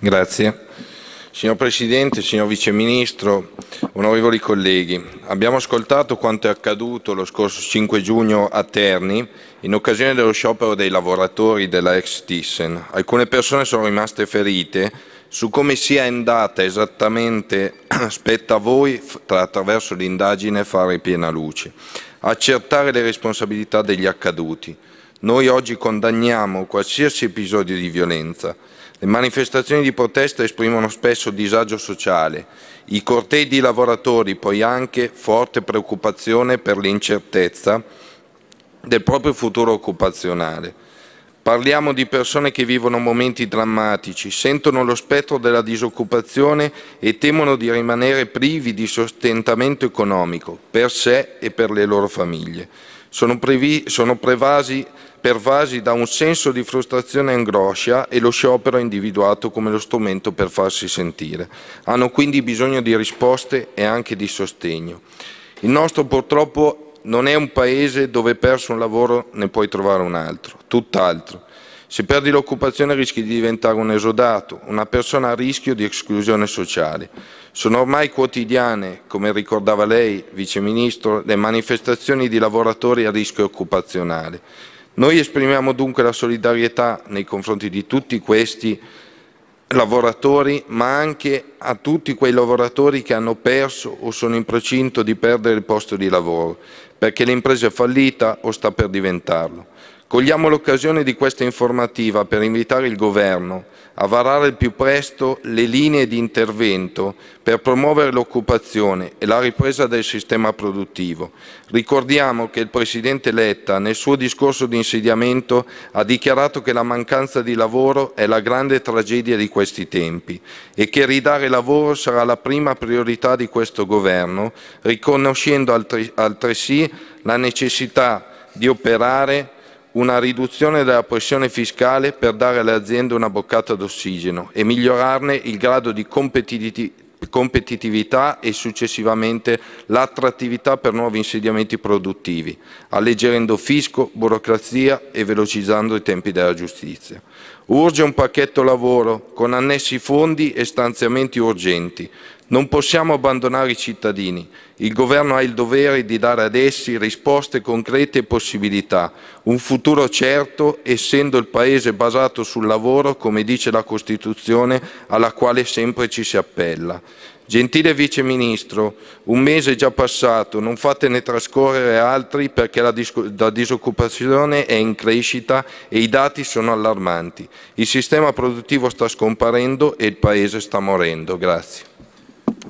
Grazie. Signor Presidente, signor Vice Ministro, onorevoli colleghi, abbiamo ascoltato quanto è accaduto lo scorso 5 giugno a Terni in occasione dello sciopero dei lavoratori della ex Thyssen. Alcune persone sono rimaste ferite. Su come sia andata esattamente spetta a voi, attraverso l'indagine, fare piena luce, accertare le responsabilità degli accaduti. Noi oggi condanniamo qualsiasi episodio di violenza. Le manifestazioni di protesta esprimono spesso disagio sociale, i cortei di lavoratori poi anche forte preoccupazione per l'incertezza del proprio futuro occupazionale. Parliamo di persone che vivono momenti drammatici, sentono lo spettro della disoccupazione e temono di rimanere privi di sostentamento economico per sé e per le loro famiglie sono, previ, sono prevasi, pervasi da un senso di frustrazione e angoscia e lo sciopero è individuato come lo strumento per farsi sentire. Hanno quindi bisogno di risposte e anche di sostegno. Il nostro purtroppo non è un paese dove perso un lavoro ne puoi trovare un altro, tutt'altro. Se perdi l'occupazione rischi di diventare un esodato, una persona a rischio di esclusione sociale. Sono ormai quotidiane, come ricordava lei, Vice Ministro, le manifestazioni di lavoratori a rischio occupazionale. Noi esprimiamo dunque la solidarietà nei confronti di tutti questi lavoratori, ma anche a tutti quei lavoratori che hanno perso o sono in procinto di perdere il posto di lavoro, perché l'impresa è fallita o sta per diventarlo. Cogliamo l'occasione di questa informativa per invitare il Governo a varare il più presto le linee di intervento per promuovere l'occupazione e la ripresa del sistema produttivo. Ricordiamo che il Presidente Letta nel suo discorso di insediamento ha dichiarato che la mancanza di lavoro è la grande tragedia di questi tempi e che ridare lavoro sarà la prima priorità di questo Governo, riconoscendo altresì la necessità di operare una riduzione della pressione fiscale per dare alle aziende una boccata d'ossigeno e migliorarne il grado di competitività e successivamente l'attrattività per nuovi insediamenti produttivi, alleggerendo fisco, burocrazia e velocizzando i tempi della giustizia. Urge un pacchetto lavoro con annessi fondi e stanziamenti urgenti, non possiamo abbandonare i cittadini. Il governo ha il dovere di dare ad essi risposte concrete e possibilità, un futuro certo, essendo il Paese basato sul lavoro, come dice la Costituzione, alla quale sempre ci si appella. Gentile Vice Ministro, un mese è già passato, non fatene trascorrere altri perché la, la, disoccupazione è in crescita e i dati sono allarmanti. Il sistema produttivo sta scomparendo e il Paese sta morendo. Grazie.